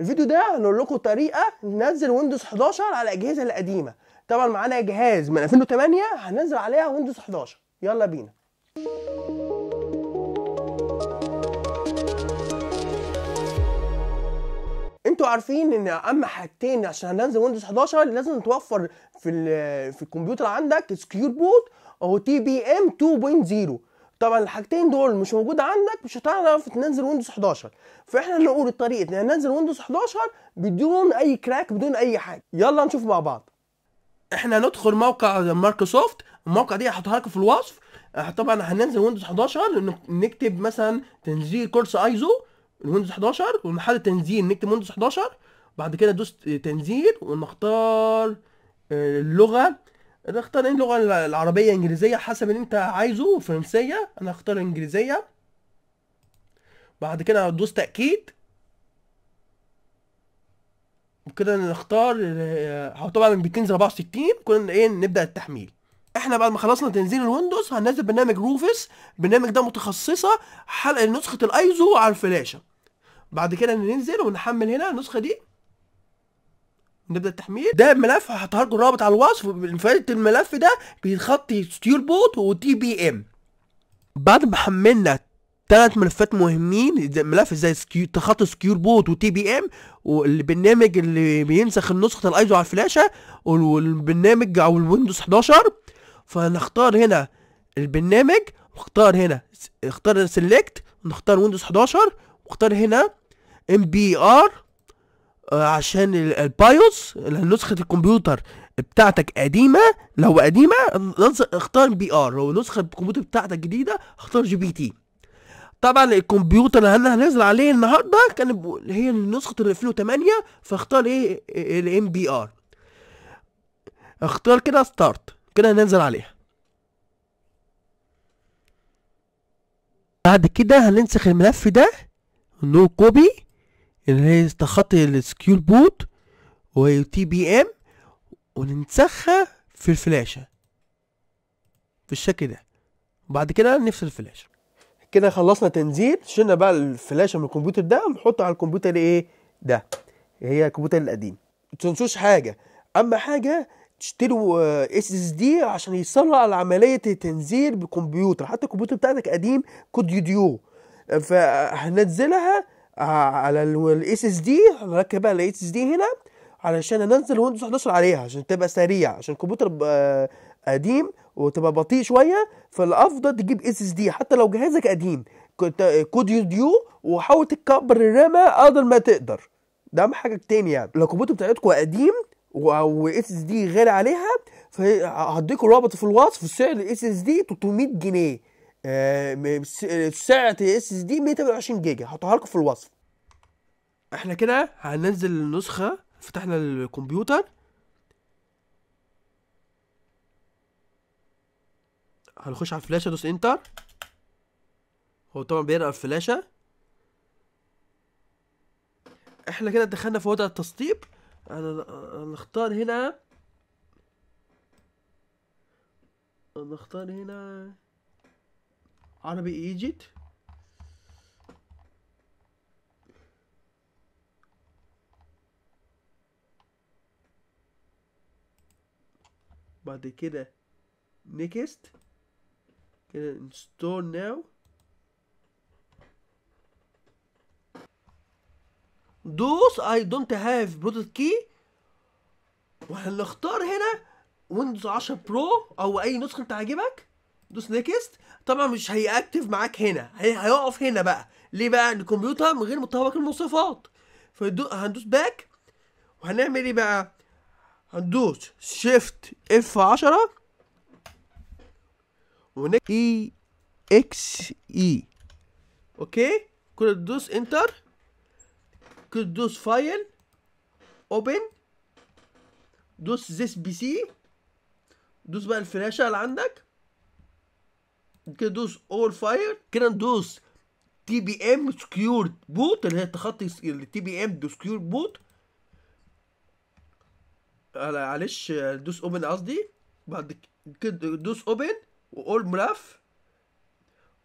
الفيديو ده هنقول لكم طريقه ننزل ويندوز 11 على الاجهزه القديمه طبعا معانا جهاز من 2008 هننزل عليها ويندوز 11 يلا بينا انتوا عارفين ان اهم حاجتين عشان هننزل ويندوز 11 لازم توفر في في الكمبيوتر عندك سكيور بوت او تي بي ام 2.0 طبعا الحاجتين دول مش موجود عندك مش هتعرف تنزل ويندوز 11 فاحنا نقول الطريقه ان ننزل ويندوز 11 بدون اي كراك بدون اي حاجه يلا نشوف مع بعض احنا ندخل موقع مايكروسوفت الموقع دي هحطها لكم في الوصف آه، طبعا هننزل ويندوز 11 نكتب مثلا تنزيل كورس ايزو ويندوز 11 ونحدد تنزيل نكتب ويندوز 11 بعد كده دوس تنزيل ونختار آه، اللغه اختار ايه اللغه العربيه انجليزيه حسب اللي انت عايزه فرنسيه انا هختار انجليزيه بعد كده هتدوس تاكيد وكده نختار آه، هو طبعا بتنزل 64 كنا ايه نبدا التحميل احنا بعد ما خلصنا تنزيل الويندوز هننزل برنامج روفيس البرنامج ده متخصصه حلقه نسخه الايزو على الفلاشه بعد كده ننزل ونحمل هنا النسخه دي نبدا التحميل ده ملف هحطها لكم الرابط على الوصف فايده الملف ده بيتخطي ستيل بوت وتي بي ام بعد ما حملنا ثلاث ملفات مهمين ملف زي سكيو تخطي سكيور بوت وتي بي ام والبرنامج اللي بينسخ النسخة الايزو على الفلاشه والبرنامج او الويندوز 11 فنختار هنا البرنامج واختار هنا اختار سيلكت نختار ويندوز 11 واختار هنا ام بي ار عشان البايوس نسخه الكمبيوتر بتاعتك قديمه لو قديمه اختار بي ار لو نسخه الكمبيوتر بتاعتك جديده اختار جي بي تي طبعا الكمبيوتر اللي انا هنزل عليه النهارده كان هي نسخه ال 2008 فاختار ايه الام بي ار اختار كده ستارت كده هننزل عليها بعد كده هننسخ الملف ده نو كوبي اللي هي تخطي السكيول بوت تي بي ام وننسخها في الفلاشة بالشكل ده وبعد كده نفصل الفلاشة كده خلصنا تنزيل شلنا بقى الفلاشة من الكمبيوتر ده ونحطه على الكمبيوتر ايه ده هي الكمبيوتر القديم متنسوش حاجة اما حاجة تشتروا اس اس دي عشان يسرع عمليه التنزيل بالكمبيوتر حتى الكمبيوتر بتاعتك قديم كود يو ديو فهنزلها آه، على الاس اس دي هنركب بقى الاس اس دي هنا علشان ننزل ويندوز 11 عليها عشان تبقى سريع عشان الكمبيوتر قديم وتبقى بطيء شويه فالافضل تجيب اس اس دي حتى لو جهازك قديم كود يو وحاول تكبر الرامه قدر ما تقدر ده حاجه تاني يعني لو الكمبيوتر بتاعتكم قديم واس اس دي غالي عليها فهديكم رابط في الوصف سعر الاس اس دي 300 جنيه سعه اس اس دي 128 جيجا هحطها لكم في الوصف احنا كده هننزل النسخه فتحنا الكمبيوتر هنخش على الفلاشه دوس انتر هو طبعا بيرقى الفلاشه احنا كده دخلنا في وضع التسطيب هنختار هنا هنختار هنا عربي ايجيبت بعد كده نيكست كده انستول ناو دوس اي دونت هاف برودكت كي وهنختار هنا ويندوز 10 برو او اي نسخه انت عاجبك دوس نيكست طبعا مش هيأكتف معاك هنا هي... هيقف هنا بقى ليه بقى الكمبيوتر من غير مطابق المواصفات فهندوس باك وهنعمل ايه بقى هندوس شيفت اف 10 ونك اي اكس اي اوكي كل تدوس انتر كل تدوس فايل اوبن دوس زيس بي سي دوس بقى الفلاشة اللي عندك كده ندوس اول فاير كده ندوس تي بي ام سكيور بوت اللي هي التخطي التي بي ام دو سكيورد بوت معلش دوس اوبن قصدي بعد كده دوس اوبن واول ملف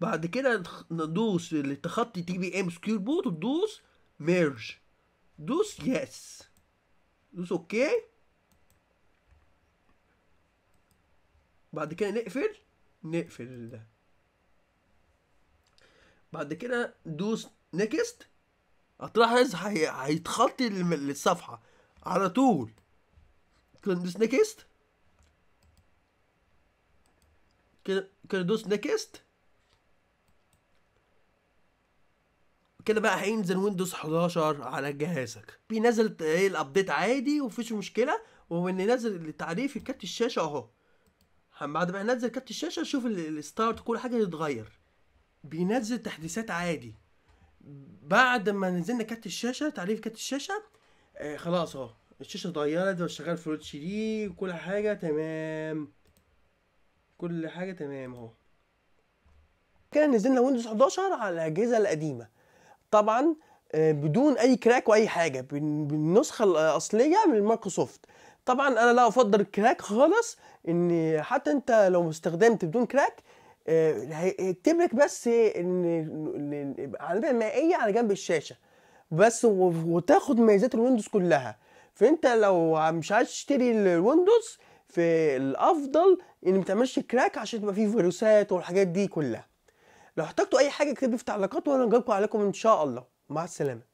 بعد كده ندوس تخطي تي بي ام سكيور بوت وتدوس ميرج دوس يس دوس اوكي بعد كده نقفل نقفل ده بعد كده دوس نيكست هتلاحظ هيتخطي للصفحه على طول ندوس نكست كده كده دوس نكست كده بقى هينزل ويندوز 11 على جهازك بينزل ايه الابديت عادي ومفيش مشكله ومن نزل التعريف كارت الشاشه اهو بعد ما ينزل كارت الشاشه شوف الستارت كل حاجه تتغير بينزل تحديثات عادي بعد ما نزلنا كارت الشاشه تعريف كارت الشاشه آه خلاص اهو الشاشه اتغيرت وشغال فول اتش دي وكل حاجه تمام كل حاجه تمام اهو كده نزلنا ويندوز 11 على الاجهزه القديمه طبعا آه، بدون اي كراك واي حاجه بالنسخه الاصليه من مايكروسوفت طبعا انا لا افضل الكراك خالص ان حتى انت لو استخدمت بدون كراك آه، هيكتب لك بس ان العلامه المائيه على جنب الشاشه بس وتاخد ميزات الويندوز كلها فانت لو مش عايز تشتري الويندوز في الافضل ان ما تعملش كراك عشان تبقى فيه فيروسات والحاجات دي كلها لو احتجتوا اي حاجه اكتبوا في التعليقات وانا اجاوبكم عليكم ان شاء الله مع السلامه